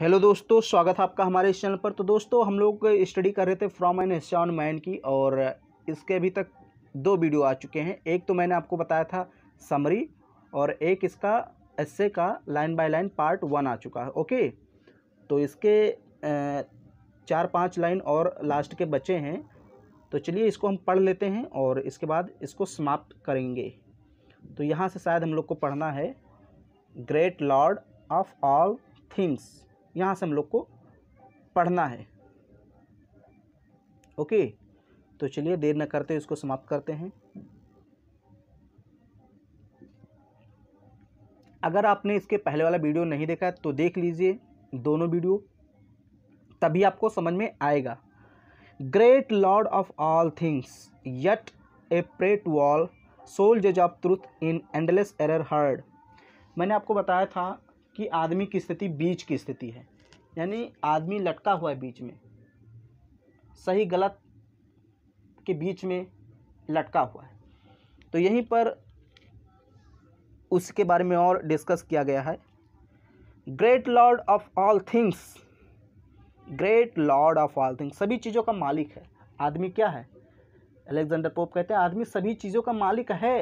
hello दोस्तों स्वागत है आपका हमारे इस चैनल पर तो दोस्तों हम लोग स्टडी कर रहे थे from an Asia on man की और इसके अभी तक दो वीडियो आ चुके हैं एक तो मैंने आपको बताया था समरी और एक इसका एस्से का line by line part one आ चुका है ओके तो इसके चार पाँच लाइन और लास्ट के बचे हैं तो चलिए इसको हम पढ़ लेते हैं और इसके बाद इसको समाप्त करेंगे तो यहाँ से शायद हम लोग को पढ़ना है great lord of all things यहाँ से हम लोग को पढ़ना है ओके तो चलिए देर न करते इसको समाप्त करते हैं अगर आपने इसके पहले वाला वीडियो नहीं देखा तो देख लीजिए दोनों वीडियो तभी आपको समझ में आएगा great lord of all things yet a prey all sole जज of truth in endless error hurled मैंने आपको बताया था कि आदमी की स्थिति बीच की स्थिति है यानी आदमी लटका हुआ है बीच में सही गलत के बीच में लटका हुआ है तो यहीं पर उसके बारे में और डिस्कस किया गया है great lord of all things great lord of all things सभी चीज़ों का मालिक है आदमी क्या है अलेक्जेंडर पोप कहते हैं आदमी सभी चीज़ों का मालिक है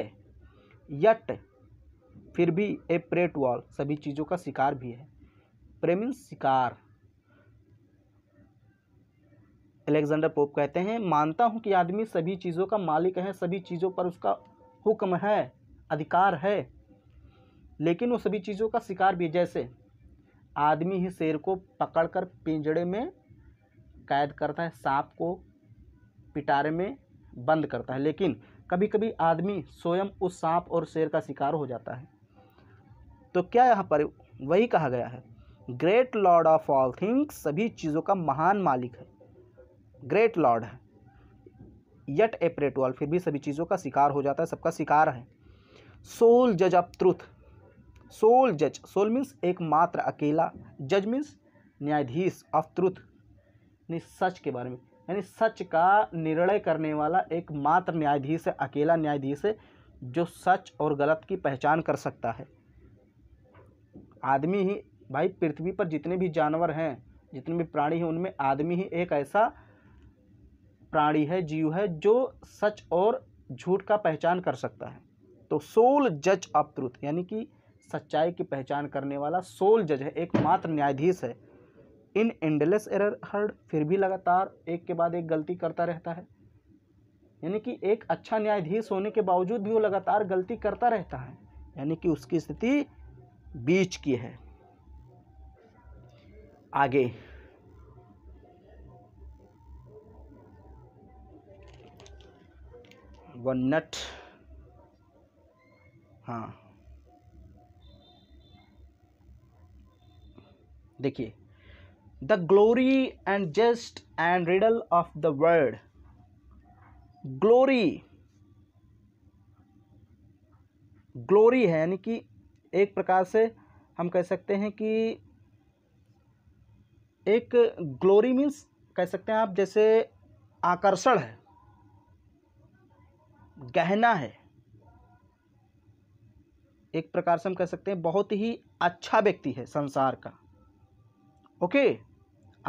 यट फिर भी ए प्रेट वॉल सभी चीज़ों का शिकार भी है प्रेमिल शिकार एलेक्जेंडर पोप कहते हैं मानता हूँ कि आदमी सभी चीज़ों का मालिक है सभी चीज़ों पर उसका हुक्म है अधिकार है लेकिन वो सभी चीज़ों का शिकार भी जैसे आदमी ही शेर को पकड़कर पिंजड़े में कैद करता है सांप को पिटारे में बंद करता है लेकिन कभी कभी आदमी स्वयं उस सांप और शेर का शिकार हो जाता है तो क्या यहाँ पर वही कहा गया है great lord of all things सभी चीज़ों का महान मालिक है ग्रेट लॉर्ड है यट एपरेट ऑल फिर भी सभी चीज़ों का शिकार हो जाता है सबका शिकार है सोल जज ऑफ ट्रुथ सोल जज सोल मीन्स एकमात्र अकेला जज मीन्स न्यायाधीश ऑफ ट्रुथ यानी सच के बारे में यानी सच का निर्णय करने वाला एकमात्र न्यायाधीश है अकेला न्यायाधीश है जो सच और गलत की पहचान कर सकता है आदमी ही भाई पृथ्वी पर जितने भी जानवर हैं जितने भी प्राणी हैं उनमें आदमी ही एक ऐसा प्राणी है जीव है जो सच और झूठ का पहचान कर सकता है तो सोल जज ऑफ ट्रुथ यानी कि सच्चाई की पहचान करने वाला सोल जज है एकमात्र न्यायाधीश है इन एंडलेस एरर हर्ड फिर भी लगातार एक के बाद एक गलती करता रहता है यानी कि एक अच्छा न्यायाधीश होने के बावजूद भी वो लगातार गलती करता रहता है यानी कि उसकी स्थिति बीच की है आगे वन नट हाँ देखिए the glory and jest and riddle of the world glory glory है यानी कि एक प्रकार से हम कह सकते हैं कि एक ग्लोरी मीन्स कह सकते हैं आप जैसे आकर्षण है गहना है एक प्रकार से हम कह सकते हैं बहुत ही अच्छा व्यक्ति है संसार का ओके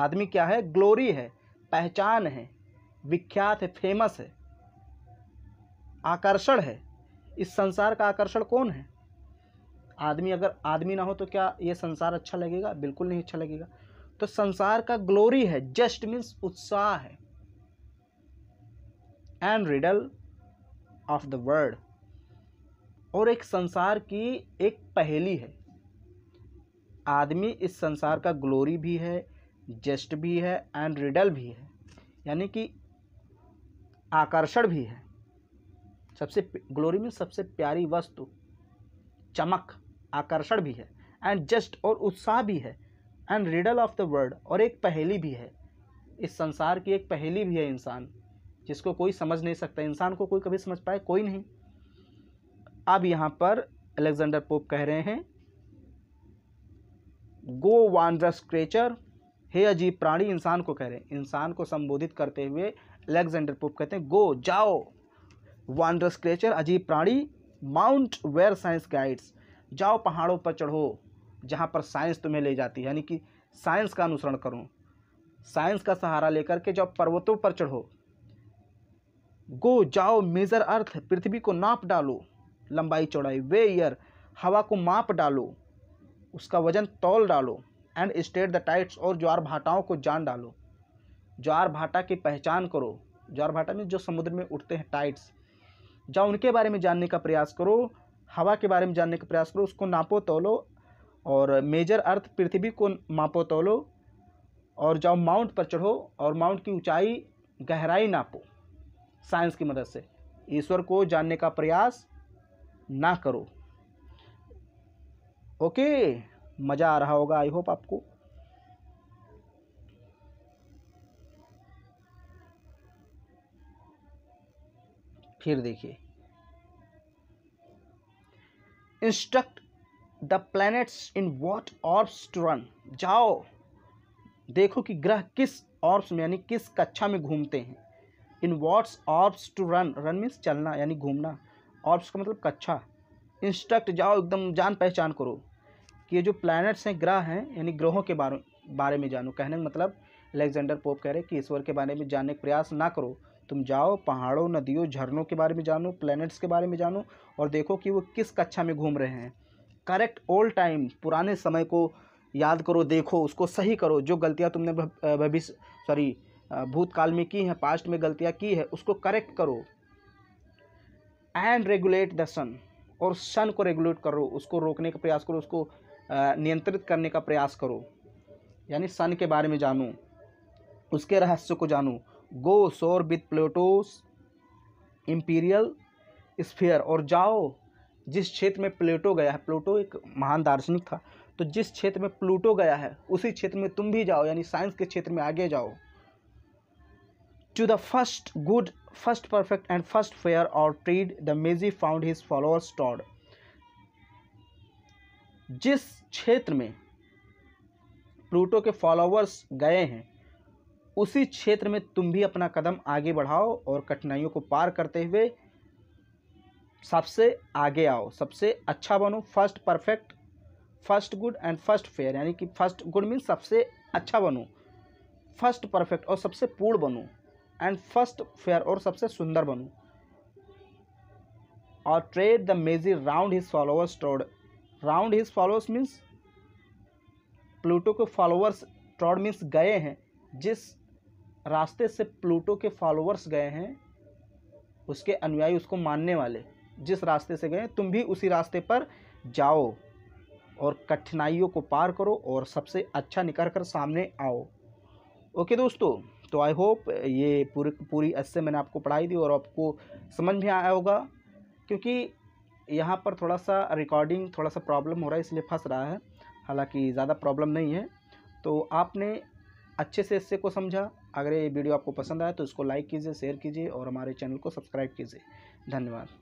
आदमी क्या है ग्लोरी है पहचान है विख्यात है फेमस है आकर्षण है इस संसार का आकर्षण कौन है आदमी अगर आदमी ना हो तो क्या ये संसार अच्छा लगेगा बिल्कुल नहीं अच्छा लगेगा तो संसार का ग्लोरी है जस्ट मीन्स उत्साह है and riddle of the world और एक संसार की एक पहेली है आदमी इस संसार का ग्लोरी भी है जस्ट भी है एंड रिडल भी है यानी कि आकर्षण भी है सबसे ग्लोरी में सबसे प्यारी वस्तु चमक आकर्षण भी है एंड जस्ट और उत्साह भी है and riddle of the world और एक पहेली भी है इस संसार की एक पहेली भी है इंसान जिसको कोई समझ नहीं सकता इंसान को कोई कभी समझ पाए कोई नहीं अब यहाँ पर अलेक्जेंडर पोप कह रहे हैं गो वानरस क्रेचर हे अजीब प्राणी इंसान को कह रहे हैं इंसान को संबोधित करते हुए अलेक्जेंडर पोप कहते हैं गो जाओ वानरस क्रेचर अजीब प्राणी माउंट वेयर साइंस गाइड्स जाओ पहाड़ों पर चढ़ो जहाँ पर साइंस तुम्हें ले जाती है यानी कि साइंस का अनुसरण करो साइंस का सहारा लेकर के जब पर्वतों पर चढ़ो गो जाओ मेज़र अर्थ पृथ्वी को नाप डालो लंबाई चौड़ाई वे ईयर हवा को माप डालो उसका वजन तौल डालो एंड स्टेट द टाइट्स और ज्वार भाटाओं को जान डालो ज्वार भाटा की पहचान करो ज्वार भाटा में जो समुद्र में उठते हैं टाइट्स जहाँ उनके बारे में जानने का प्रयास करो हवा के बारे में जानने का प्रयास करो उसको नापो तोलो और मेजर अर्थ पृथ्वी को मापो तोलो और जाओ माउंट पर चढ़ो और माउंट की ऊंचाई गहराई नापो साइंस की मदद से ईश्वर को जानने का प्रयास ना करो ओके मज़ा आ रहा होगा आई होप आपको फिर देखिए instruct the planets in what orbs to run जाओ देखो कि ग्रह किस ऑर्ब्स में यानी किस कक्षा में घूमते हैं in what's orbs to run run means चलना यानी घूमना ऑर्ब्स का मतलब कक्षा इंस्ट्रक्ट जाओ एकदम जान पहचान करो कि ये जो प्लैनेट्स हैं ग्रह हैं यानी ग्रहों के बारे बारे में जानो कहने का मतलब अलेक्जेंडर पोप कह रहे कि ईश्वर के बारे में जानने का प्रयास ना करो तुम जाओ पहाड़ों नदियों झरनों के बारे में जानो प्लैनेट्स के बारे में जानो और देखो कि वो किस कक्षा में घूम रहे हैं करेक्ट ऑल टाइम पुराने समय को याद करो देखो उसको सही करो जो गलतियाँ तुमने भविष्य सॉरी भूतकाल में की हैं पास्ट में गलतियाँ की है उसको करेक्ट करो एंड रेगुलेट द सन और सन को रेगुलेट करो उसको रोकने का प्रयास करो उसको नियंत्रित करने का प्रयास करो यानी सन के बारे में जानो उसके रहस्य को जानो गो सोर विथ प्लेटोस इम्पीरियल स्फीयर और जाओ जिस क्षेत्र में प्लेटो गया है प्लूटो एक महान दार्शनिक था तो जिस क्षेत्र में प्लूटो गया है उसी क्षेत्र में तुम भी जाओ यानी साइंस के क्षेत्र में आगे जाओ to the first good first perfect and first fair और tread the mazy round his followers टॉड जिस क्षेत्र में प्लूटो के फॉलोअर्स गए हैं उसी क्षेत्र में तुम भी अपना कदम आगे बढ़ाओ और कठिनाइयों को पार करते हुए सबसे आगे आओ सबसे अच्छा बनो first perfect first good and first fair यानी कि फर्स्ट गुड मीन सबसे अच्छा बनो फर्स्ट परफेक्ट और सबसे पूर्ण बनो एंड फर्स्ट फेयर और सबसे सुंदर बनो और tread the mazy round his followers trod round his followers means Pluto के फॉलोअर्स ट्रॉड मीन्स गए हैं जिस रास्ते से प्लूटो के फॉलोअर्स गए हैं उसके अनुयायी उसको मानने वाले जिस रास्ते से गए तुम भी उसी रास्ते पर जाओ और कठिनाइयों को पार करो और सबसे अच्छा निकल कर सामने आओ ओके दोस्तों तो आई होप ये पूरी पूरी अस्से मैंने आपको पढ़ाई दी और आपको समझ में आया होगा क्योंकि यहाँ पर थोड़ा सा रिकॉर्डिंग थोड़ा सा प्रॉब्लम हो रहा है इसलिए फंस रहा है हालांकि ज़्यादा प्रॉब्लम नहीं है तो आपने अच्छे से इससे को समझा अगर ये वीडियो आपको पसंद आया तो इसको लाइक कीजिए शेयर कीजिए और हमारे चैनल को सब्सक्राइब कीजिए धन्यवाद